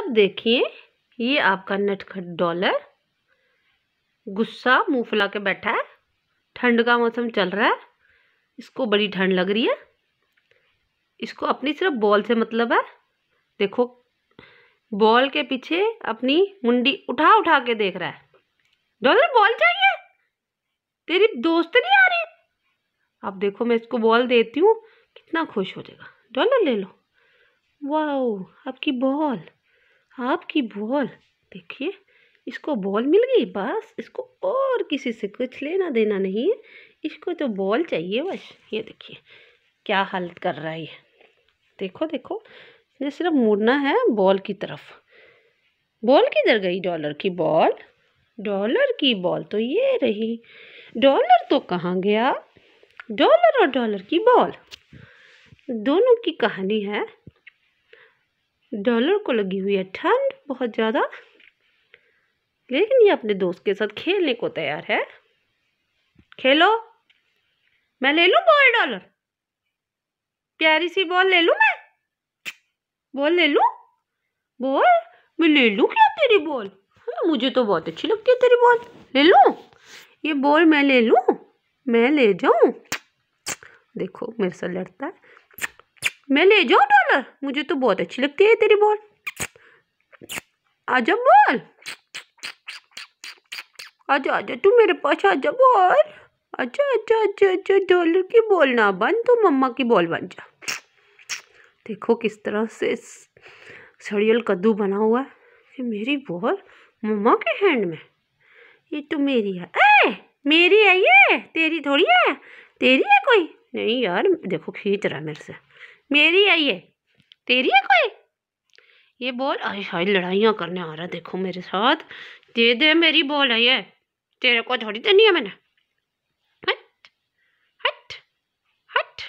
अब देखिए ये आपका नटखट डॉलर गुस्सा मुंह फुला के बैठा है ठंड का मौसम चल रहा है इसको बड़ी ठंड लग रही है इसको अपनी सिर्फ बॉल से मतलब है देखो बॉल के पीछे अपनी मुंडी उठा उठा के देख रहा है डॉलर बॉल चाहिए तेरी दोस्त नहीं आ रही अब देखो मैं इसको बॉल देती हूँ कितना खुश हो जाएगा डॉलर ले लो वाह आपकी बॉल आपकी बॉल देखिए इसको बॉल मिल गई बस इसको और किसी से कुछ लेना देना नहीं है इसको तो बॉल चाहिए बस ये देखिए क्या हालत कर रहा है देखो देखो ये सिर्फ मुड़ना है बॉल की तरफ बॉल किधर गई डॉलर की बॉल डॉलर की बॉल तो ये रही डॉलर तो कहाँ गया डॉलर और डॉलर की बॉल दोनों की कहानी है डॉलर को लगी हुई है ठंड बहुत ज़्यादा लेकिन ये अपने दोस्त के साथ खेलने को तैयार है खेलो मैं ले लूँ बॉल डॉलर प्यारी सी बॉल ले लूँ मैं बॉल ले लूँ बॉल मैं ले लूँ क्या तेरी बॉल हाँ, मुझे तो बहुत अच्छी लगती है तेरी बॉल ले लूँ ये बॉल मैं ले लूँ मैं ले जाऊँ देखो मेरे से लड़ता है मैं ले जाऊँ डॉलर मुझे तो बहुत अच्छी लगती है तेरी बॉल आजा बॉल आजा आजा तू मेरे पास आजा बॉल अच्छा अच्छा अच्छा अच्छा डॉलर की बॉल ना बन तो मम्मा की बॉल बन जा देखो किस तरह से सड़ियल कद्दू बना हुआ है कि मेरी बॉल मम्मा के हैंड में ये तो मेरी है ए मेरी है ये तेरी थोड़ी है तेरी है कोई नहीं यार देखो खींच रहा है मेरे से मेरी है ये तेरी है कोई ये बॉल आई हाय लड़ाइयाँ करने आ रहा देखो मेरे साथ दे दे मेरी बॉल है ये तेरे को थोड़ी देनी है मैंने हट हट हट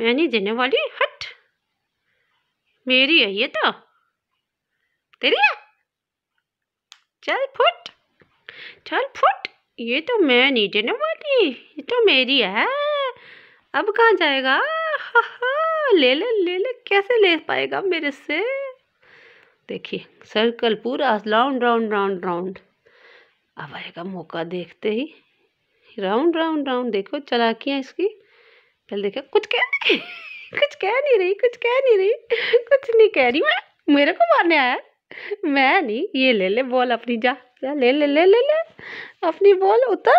मैं नहीं देने वाली हट मेरी है ये तो तेरी है चल फुट चल फुट ये तो मैं नहीं देने वाली ये तो मेरी है अब कहाँ जाएगा हा हा ले ले ले ले कैसे ले पाएगा मेरे से देखिए सर्कल पूरा राउंड राउंड राउंड राउंड अब आएगा मौका देखते ही राउंड राउंड राउंड देखो चलाकियाँ इसकी पहले देखो कुछ कह कुछ कह नहीं रही कुछ कह नहीं रही कुछ नहीं कह रही मैं मेरे को मारने आया मैं नहीं ये ले ले बॉल अपनी जा ले ले ले ले ले अपनी बॉल उतर